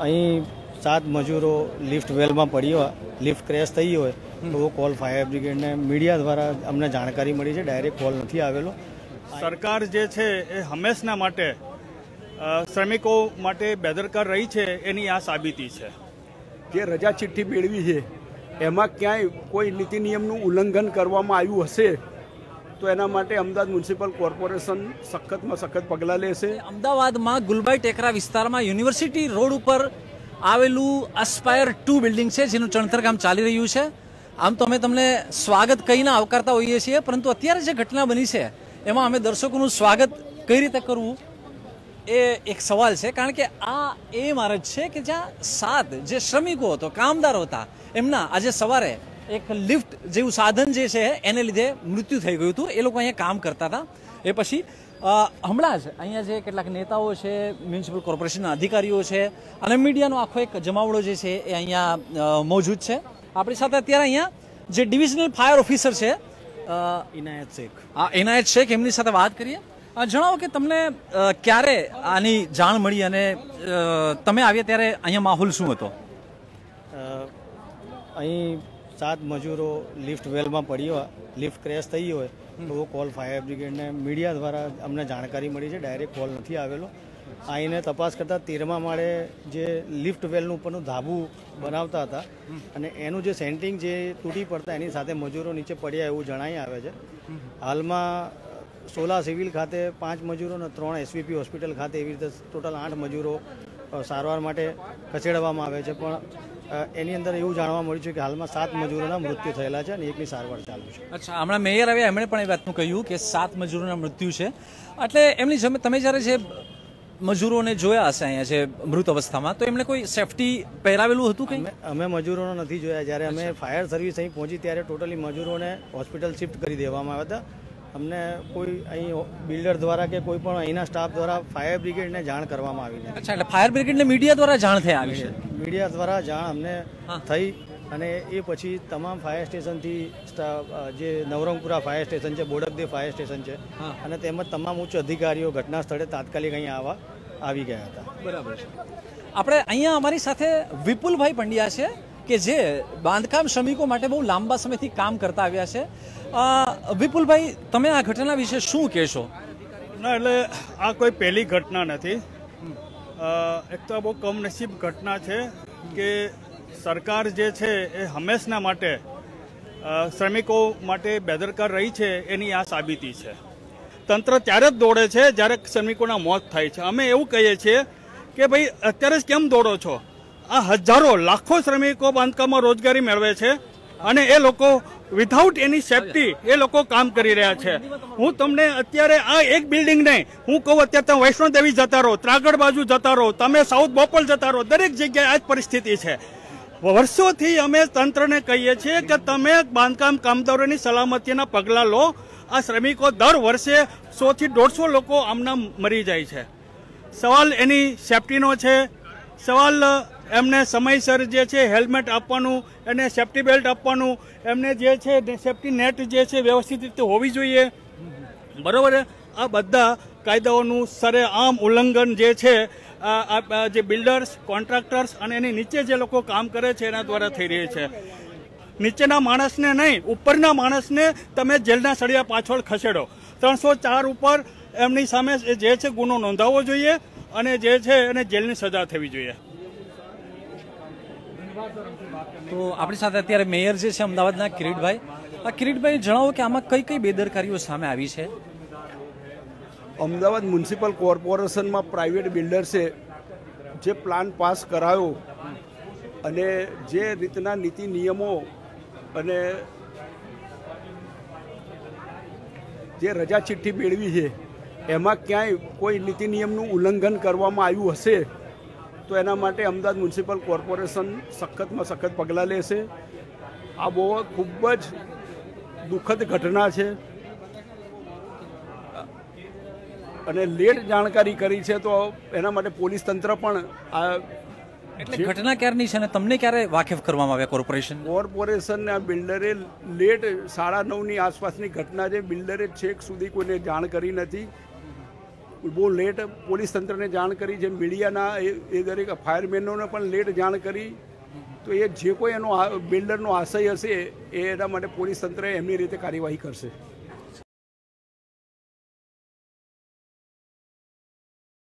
અહીં સાત મજૂરો લિફ્ટ વેલમાં પડ્યો લિફ્ટ ક્રેશ થઈ હોય તો કોલ ફાયર બ્રિગેડને મીડિયા દ્વારા અમને જાણકારી મળી છે ડાયરેક્ટ કોલ નથી આવેલો સરકાર જે છે એ હંમેશના માટે શ્રમિકો માટે બેદરકાર રહી છે એની આ સાબિતી છે જે રજા ચિઠ્ઠી મેળવી છે એમાં ક્યાંય કોઈ નીતિ નિયમનું ઉલ્લંઘન કરવામાં આવ્યું હશે તો એના માટે અમદાવાદ મ્યુનિસિપલ કોર્પોરેશન સખતમાં સખત પગલાં લેશે અમદાવાદમાં ગુલભાઈ ટેકરા વિસ્તારમાં યુનિવર્સિટી રોડ ઉપર આવેલું અસ્પાયર ટુ બિલ્ડિંગ છે જેનું ચણતર કામ ચાલી રહ્યું છે આમ તો અમે તમને સ્વાગત કહીને આવકારતા હોઈએ છીએ પરંતુ અત્યારે જે ઘટના બની છે એમાં અમે દર્શકોનું સ્વાગત કઈ રીતે કરવું એ એક સવાલ છે કારણ કે આ એ મારજ છે કે જ્યાં સાત જે શ્રમિકો હતો કામદાર હતા એમના આજે સવારે એક લિફ્ટ જેવું સાધન જે છે એને લીધે મૃત્યુ થઈ ગયું હતું એ લોકો અહીંયા કામ કરતા હતા એ પછી હમણાં જ અહીંયા જે કેટલાક નેતાઓ છે મ્યુનિસિપલ કોર્પોરેશનના અધિકારીઓ છે અને મીડિયાનો આખો એક જમાવડો જે છે એ અહીંયા મોજૂદ છે આપણી સાથે અત્યારે અહીંયા જે ડિવિઝનલ ફાયર ઓફિસર છે ઇનાયત શેખ હા ઇનાયત શેખ એમની સાથે વાત કરીએ જણાવો કે તમને ક્યારે આની જાણ મળી અને તમે આવ્યા ત્યારે અહીંયા માહોલ શું હતો અહીં સાત મજૂરો લિફ્ટ વેલમાં પડ્યો લિફ્ટ ક્રેશ થઈ હોય તો કોલ ફાયર બ્રિગેડને મીડિયા દ્વારા અમને જાણકારી મળી છે ડાયરેક્ટ કોલ નથી આવેલો આવીને તપાસ કરતાં તેરમા માળે જે લિફ્ટ વેલનું ઉપરનું ધાબું બનાવતા હતા અને એનું જે સેન્ટિંગ જે તૂટી પડતા એની સાથે મજૂરો નીચે પડ્યા એવું જણાઈ આવે છે હાલમાં સોલા સિવિલ ખાતે પાંચ મજૂરો અને ત્રણ એસવીપી હોસ્પિટલ ખાતે એવી રીતે ટોટલ આઠ મજૂરો સારવાર માટે ખસેડવામાં આવે છે પણ એની અંદર એવું જાણવા મળ્યું છે કે હાલમાં સાત મજૂરોના મૃત્યુ થયેલા છે અને એકની સારવાર ચાલુ છે અચ્છા હમણાં મેયર આવ્યા એમણે પણ એ વાતનું કહ્યું કે સાત મજૂરોના મૃત્યુ છે એટલે એમની તમે જ્યારે જે મજૂરોને જોયા હશે અહીંયા છે મૃત અવસ્થામાં તો એમણે કોઈ સેફટી પહેરાવેલું હતું કે અમે મજૂરોને નથી જોયા જ્યારે અમે ફાયર સર્વિસ અહીં પહોંચી ત્યારે ટોટલી મજૂરોને હોસ્પિટલ શિફ્ટ કરી દેવામાં આવ્યા હતા અમને કોઈ અહીં બિલ્ડર દ્વારા કે કોઈ પણ અહીંના સ્ટાફ દ્વારા ફાયર બ્રિગેડને જાણ કરવામાં આવી છે અચ્છા એટલે ફાયર બ્રિગેડને મીડિયા દ્વારા જાણ થઈ આવી છે મીડિયા દ્વારા જાણ અમને થઈ અને એ પછી તમામ ફાયર સ્ટેશનથી જે નવરંગપુરા ફાયર સ્ટેશન છે બોડકદેવ ફાયર સ્ટેશન છે અને તેમજ તમામ ઉચ્ચ અધિકારીઓ ઘટના સ્થળે તાત્કાલિક અહીંયા આવા આવી ગયા હતા બરાબર છે આપણે અહીંયા અમારી સાથે વિપુલભાઈ પંડ્યા છે કે જે બાંધકામ શ્રમિકો માટે બહુ લાંબા સમયથી કામ કરતા આવ્યા છે વિપુલભાઈ તમે આ ઘટના વિશે શું કહેશો ના એટલે આ કોઈ પહેલી ઘટના નથી એક તો બહુ કમનસીબ ઘટના છે કે સરકાર જે છે એ હંમેશના માટે શ્રમિકો માટે બેદરકાર રહી છે એની આ સાબિતી છે તંત્ર ત્યારે જ દોડે છે જ્યારે શ્રમિકોના મોત થાય છે અમે એવું કહીએ છીએ કે ભાઈ અત્યારે જ કેમ દોડો છો આ હજારો લાખો શ્રમિકો બાંધકામમાં રોજગારી મેળવે છે અને એ લોકો વિધાઉટ એની સેફટી એ લોકો કામ કરી રહ્યા છે હું તમને અત્યારે આ એક બિલ્ડિંગ નહીં હું કહું અત્યારે તમે વૈષ્ણોદેવી જતા રહો ત્રાગડ બાજુ જતા રહો તમે સાઉથ બોપલ જતા રહો દરેક જગ્યાએ આ જ પરિસ્થિતિ છે વર્ષોથી અમે તંત્રને કહીએ છીએ કે તમે બાંધકામ કામદારોની સલામતીના પગલાં લો આ શ્રમિકો દર વર્ષે સોથી દોઢસો લોકો આમના મરી જાય છે સવાલ એની સેફટીનો છે સવાલ એમને સમયસર જે છે હેલ્મેટ આપવાનું એને સેફટી બેલ્ટ આપવાનું એમને જે છે સેફટી નેટ જે છે વ્યવસ્થિત રીતે હોવી જોઈએ બરાબર આ બધા કાયદાઓનું સરેઆમ ઉલ્લંઘન જે છે જે બિલ્ડર્સ કોન્ટ્રાક્ટર્સ અને એની નીચે જે લોકો કામ કરે છે એના દ્વારા થઈ રહી છે નીચેના માણસને નહીં ઉપરના માણસને તમે જેલના સળિયા પાછળ ખસેડો ત્રણસો ચાર ઉપર એમની સામે જે છે ગુનો નોંધાવવો જોઈએ અને જે છે એને જેલની સજા થવી જોઈએ તો આપણી સાથે અત્યારે મેયર જે છે અમદાવાદના કિરીટભાઈ આ કિરીટભાઈ જણાવો કે આમાં કઈ કઈ બેદરકારીઓ સામે આવી છે અમદાવાદ મ્યુનિસિપલ કોર્પોરેશનમાં પ્રાઇવેટ બિલ્ડર્સે જે પ્લાન પાસ કરાયો અને જે રીતના નીતિ નિયમો અને જે રજા ચિઠ્ઠી મેળવી છે એમાં ક્યાંય કોઈ નીતિ નિયમનું ઉલ્લંઘન કરવામાં આવ્યું હશે તો એના માટે અમદાવાદ મ્યુનિસિપલ કોર્પોરેશન સખતમાં સખત પગલાં લેશે આ બહુ ખૂબ જ દુઃખદ ઘટના છે અને લેટ જાણકારી કરી છે તો એના માટે પોલીસ તંત્ર પણ આ એટલે ઘટના ક્યારની છે અને તમને ક્યારે વાકેફ કરવામાં આવ્યા કોર્પોરેશન કોર્પોરેશન આ બિલ્ડરે લેટ સાડા નવની આસપાસની ઘટના છે બિલ્ડરે છેક સુધી કોઈને જાણ કરી નથી બહુ લેટ પોલીસ તંત્રને જાણ કરી જેમ મીડિયાના એ દરેક ફાયરમેનોને પણ લેટ જાણ કરી તો એ જે કોઈ એનો બિલ્ડરનો આશય હશે એ એના માટે પોલીસ તંત્ર એમની રીતે કાર્યવાહી કરશે